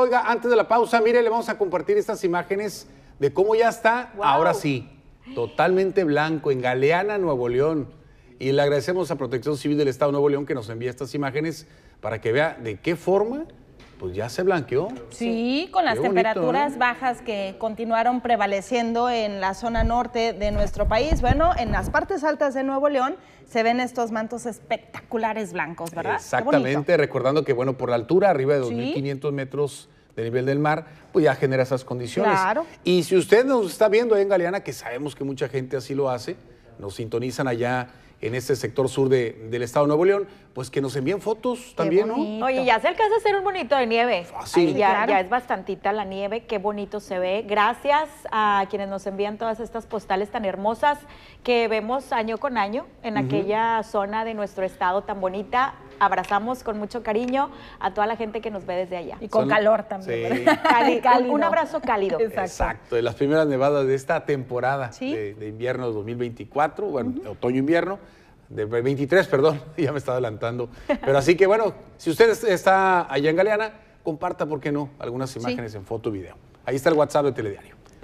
oiga, antes de la pausa, mire, le vamos a compartir estas imágenes de cómo ya está, ahora sí, totalmente blanco, en Galeana, Nuevo León. Y le agradecemos a Protección Civil del Estado Nuevo León que nos envía estas imágenes para que vea de qué forma pues ya se blanqueó. Sí, con las temperaturas ¿eh? bajas que continuaron prevaleciendo en la zona norte de nuestro país. Bueno, en las partes altas de Nuevo León se ven estos mantos espectaculares blancos, ¿verdad? Exactamente, recordando que, bueno, por la altura, arriba de 2.500 metros de nivel del mar, pues ya genera esas condiciones. Claro. Y si usted nos está viendo ahí en Galeana, que sabemos que mucha gente así lo hace, nos sintonizan allá en este sector sur del estado de Nuevo León, pues que nos envíen fotos también, ¿no? Oye, ya se alcanza a hacer un bonito de nieve. Así ya, ya es bastantita la nieve, qué bonito se ve. Gracias a quienes nos envían todas estas postales tan hermosas que vemos año con año en aquella zona de nuestro estado tan bonita. Abrazamos con mucho cariño a toda la gente que nos ve desde allá. Y con calor también. Sí. un, abrazo cálido. Exacto. De las primeras nevadas de esta temporada de, invierno 2024, bueno, otoño-invierno de 23, perdón, ya me está adelantando. Pero así que bueno, si usted está allá en Galeana, comparta, ¿por qué no?, algunas imágenes en foto y video. Ahí está el WhatsApp de Telediario.